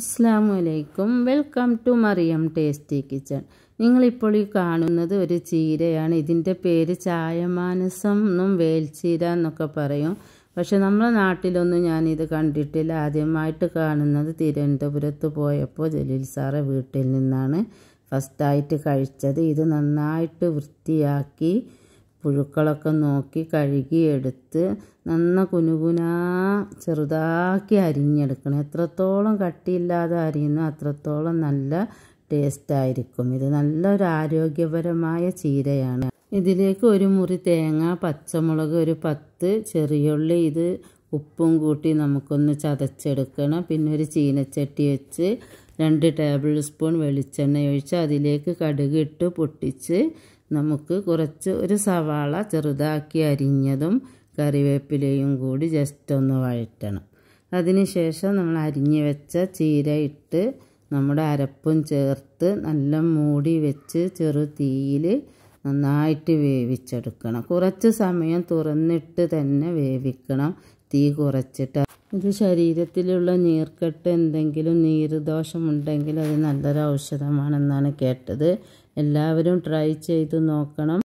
അസ്സാമു അലൈക്കും welcome to Mariyam tasty kitchen നിങ്ങളിപ്പോൾ ഈ കാണുന്നത് ഒരു ചീരയാണ് ഇതിൻ്റെ പേര് ചായമാനസം എന്നും വേൽച്ചീര എന്നൊക്കെ പറയും പക്ഷെ നമ്മളെ നാട്ടിലൊന്നും ഞാനിത് കണ്ടിട്ടില്ല ആദ്യമായിട്ട് കാണുന്നത് തിരുവനന്തപുരത്ത് പോയപ്പോൾ ജലീൽ സാറെ വീട്ടിൽ നിന്നാണ് ഫസ്റ്റായിട്ട് കഴിച്ചത് ഇത് നന്നായിട്ട് വൃത്തിയാക്കി പുഴുക്കളൊക്കെ നോക്കി കഴുകിയെടുത്ത് നന്ന കുനുകുനാ ചെറുതാക്കി അരിഞ്ഞെടുക്കണം എത്രത്തോളം കട്ടിയില്ലാതെ അരിയുന്നു അത്രത്തോളം നല്ല ടേസ്റ്റായിരിക്കും ഇത് നല്ലൊരു ആരോഗ്യപരമായ ചീരയാണ് ഇതിലേക്ക് ഒരു മുറി തേങ്ങ പച്ചമുളക് ഒരു പത്ത് ചെറിയുള്ളി ഇത് ഉപ്പും കൂട്ടി നമുക്കൊന്ന് ചതച്ചെടുക്കണം പിന്നെ ഒരു ചീനച്ചട്ടി വെച്ച് രണ്ട് ടേബിൾ സ്പൂൺ വെളിച്ചെണ്ണ ഒഴിച്ച് അതിലേക്ക് കടുക് ഇട്ട് പൊട്ടിച്ച് നമുക്ക് കുറച്ച് ഒരു സവാള ചെറുതാക്കി അരിഞ്ഞതും കറിവേപ്പിലയും കൂടി ജസ്റ്റ് ഒന്ന് വഴറ്റണം അതിനുശേഷം നമ്മൾ അരിഞ്ഞ് വെച്ച ചീര ഇട്ട് നമ്മുടെ അരപ്പും ചേർത്ത് നല്ല മൂടി വെച്ച് ചെറു തീയിൽ നന്നായിട്ട് വേവിച്ചെടുക്കണം കുറച്ച് സമയം തുറന്നിട്ട് തന്നെ വേവിക്കണം തീ കുറച്ചിട്ട് ഇത് ശരീരത്തിലുള്ള നീർക്കെട്ട് എന്തെങ്കിലും നീർദോഷമുണ്ടെങ്കിൽ അത് നല്ലൊരു ഔഷധമാണെന്നാണ് കേട്ടത് എല്ലാവരും ട്രൈ ചെയ്ത് നോക്കണം